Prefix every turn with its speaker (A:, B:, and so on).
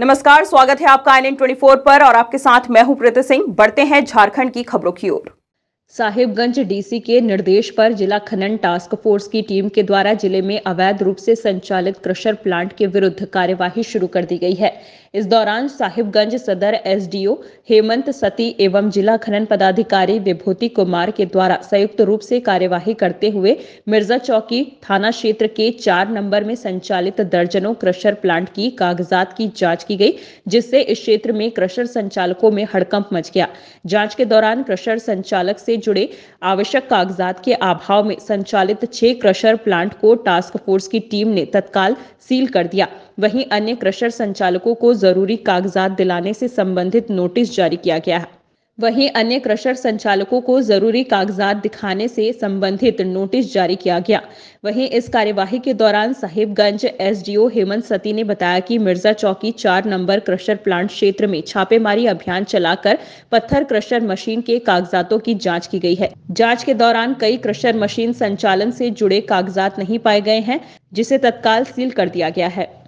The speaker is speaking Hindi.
A: नमस्कार स्वागत है आपका आई एन ट्वेंटी पर और आपके साथ मैं हूं प्रीति सिंह बढ़ते हैं झारखंड की खबरों की ओर साहिबगंज डीसी के निर्देश पर जिला खनन टास्क फोर्स की टीम के द्वारा जिले में अवैध रूप से संचालित क्रशर प्लांट के विरुद्ध कार्यवाही शुरू कर दी गई है इस दौरान साहिबगंज सदर एसडीओ हेमंत सती एवं जिला खनन पदाधिकारी विभूति कुमार के द्वारा संयुक्त रूप से कार्यवाही करते हुए मिर्जा चौकी थाना क्षेत्र के चार नंबर में संचालित दर्जनों क्रशर प्लांट की कागजात की जाँच की गई जिससे इस क्षेत्र में क्रशर संचालकों में हड़कंप मच गया जाँच के दौरान क्रशर संचालक से जुड़े आवश्यक कागजात के अभाव में संचालित छह क्रशर प्लांट को टास्क फोर्स की टीम ने तत्काल सील कर दिया वहीं अन्य क्रशर संचालकों को जरूरी कागजात दिलाने से संबंधित नोटिस जारी किया गया है वहीं अन्य क्रशर संचालकों को जरूरी कागजात दिखाने से संबंधित नोटिस जारी किया गया वहीं इस कार्यवाही के दौरान साहिबगंज एसडीओ हेमंत सती ने बताया कि मिर्जा चौकी चार नंबर क्रशर प्लांट क्षेत्र में छापेमारी अभियान चलाकर पत्थर क्रशर मशीन के कागजातों की जाँच की गई है जाँच के दौरान कई क्रशर मशीन संचालन से जुड़े कागजात नहीं पाए गए हैं जिसे तत्काल सील कर दिया गया है